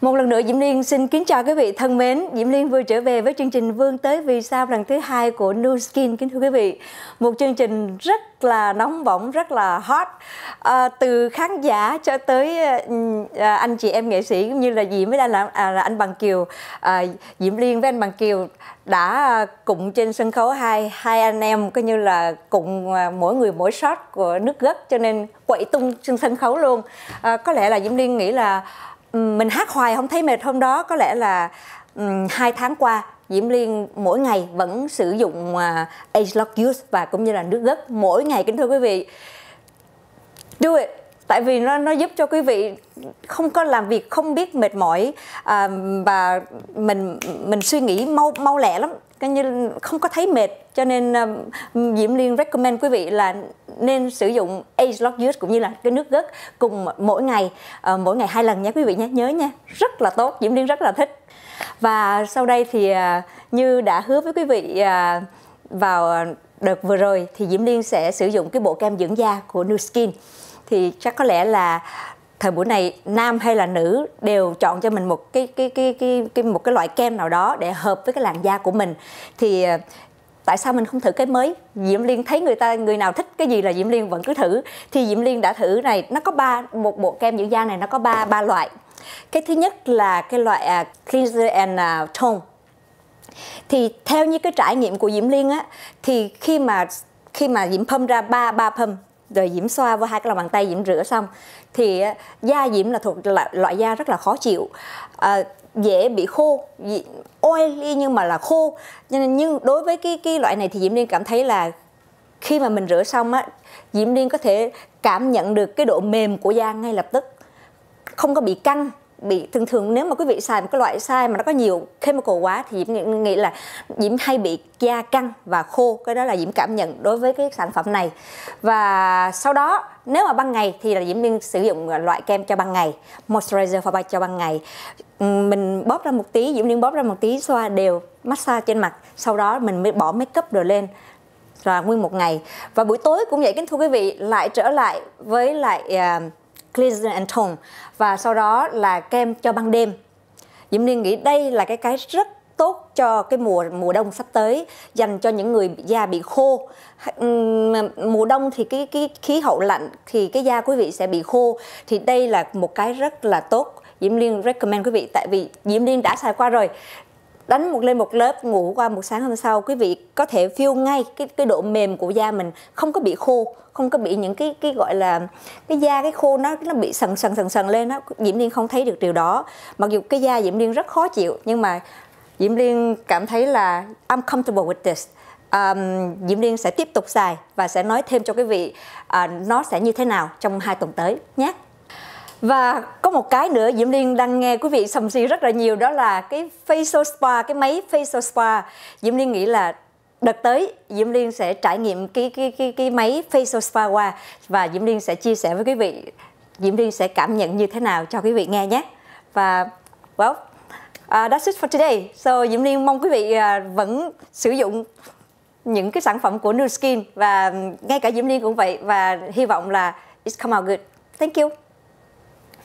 Một lần nữa Diễm Liên xin kính chào quý vị thân mến. Diễm Liên vừa trở về với chương trình Vương tới vì sao lần thứ hai của New Skin kính thưa quý vị. Một chương trình rất là nóng bỏng, rất là hot à, từ khán giả cho tới à, anh chị em nghệ sĩ cũng như là Diễm với anh à, là, à, anh Bằng Kiều, à, Diễm Liên với anh Bằng Kiều đã cùng trên sân khấu hai hai anh em coi như là cùng à, mỗi người mỗi shot của nước gấc cho nên quậy tung trên sân khấu luôn. À, có lẽ là Diễm Liên nghĩ là mình hát hoài không thấy mệt hôm đó có lẽ là um, hai tháng qua Diễm Liên mỗi ngày vẫn sử dụng uh, à, Age Lock Juice và cũng như là nước gấc mỗi ngày kính thưa quý vị. Do it tại vì nó nó giúp cho quý vị không có làm việc không biết mệt mỏi à, và mình mình suy nghĩ mau mau lẹ lắm nên như không có thấy mệt cho nên ờ, Diễm Liên recommend quý vị là nên sử dụng Age Lock Juice cũng như là cái nước gấc cùng mỗi ngày ờ, mỗi ngày hai lần nha quý vị nhé nhớ nha rất là tốt Diễm Liên rất là thích và sau đây thì ờ, như đã hứa với quý vị vào đợt vừa rồi thì Diễm Liên sẽ sử dụng cái bộ kem dưỡng da của Nu Skin thì chắc có lẽ là thời buổi này nam hay là nữ đều chọn cho mình một cái cái cái cái, cái một cái loại kem nào đó để hợp với cái làn da của mình thì ờ, tại sao mình không thử cái mới diễm liên thấy người ta người nào thích cái gì là diễm liên vẫn cứ thử thì diễm liên đã thử này nó có ba một bộ kem dưỡng da này nó có ba ba loại cái thứ nhất là cái loại uh, cleanser and uh, tone thì theo như cái trải nghiệm của diễm liên á thì khi mà khi mà diễm pump ra ba ba pump rồi diễm xoa với hai cái lòng bàn tay diễm rửa xong thì da diễm là thuộc là loại da rất là khó chịu à, dễ bị khô oily nhưng mà là khô cho nên nhưng đối với cái cái loại này thì diễm liên cảm thấy là khi mà mình rửa xong á diễm liên có thể cảm nhận được cái độ mềm của da ngay lập tức không có bị căng bị thường thường nếu mà quý vị xài một cái loại sai mà nó có nhiều chemical quá thì diễm nghĩ là diễm hay bị da căng và khô cái đó là diễm cảm nhận đối với cái sản phẩm này và sau đó nếu mà ban ngày thì là diễm nên sử dụng loại kem cho ban ngày moisturizer for cho ban ngày ừ, mình bóp ra một tí diễm nên bóp ra một tí xoa đều massage trên mặt sau đó mình mới bỏ makeup rồi lên là nguyên một ngày và buổi tối cũng vậy kính thưa quý vị lại trở lại với lại uh, Cleanser and Tone và sau đó là kem cho ban đêm. Diễm Liên nghĩ đây là cái cái rất tốt cho cái mùa mùa đông sắp tới dành cho những người da bị khô mùa đông thì cái cái khí hậu lạnh thì cái da quý vị sẽ bị khô thì đây là một cái rất là tốt Diễm Liên recommend quý vị tại vì Diễm Liên đã xài qua rồi đánh một lên một lớp ngủ qua một sáng hôm sau quý vị có thể feel ngay cái cái độ mềm của da mình không có bị khô không có bị những cái cái gọi là cái da cái khô nó nó bị sần sần sần sần lên đó diễm liên không thấy được điều đó mặc dù cái da diễm liên rất khó chịu nhưng mà diễm liên cảm thấy là I'm comfortable with this um, Diễm Liên sẽ tiếp tục xài và sẽ nói thêm cho quý vị uh, nó sẽ như thế nào trong hai tuần tới nhé. Và có một cái nữa Diễm Liên đang nghe quý vị sầm si rất là nhiều đó là cái facial spa, cái máy facial spa. Diễm Liên nghĩ là đợt tới Diễm Liên sẽ trải nghiệm cái cái cái cái máy facial spa qua và Diễm Liên sẽ chia sẻ với quý vị Diễm Liên sẽ cảm nhận như thế nào cho quý vị nghe nhé. Và well, uh, that's it for today. So Diễm Liên mong quý vị uh, vẫn sử dụng những cái sản phẩm của Nu Skin và ngay cả Diễm Liên cũng vậy và hy vọng là it's come out good. Thank you.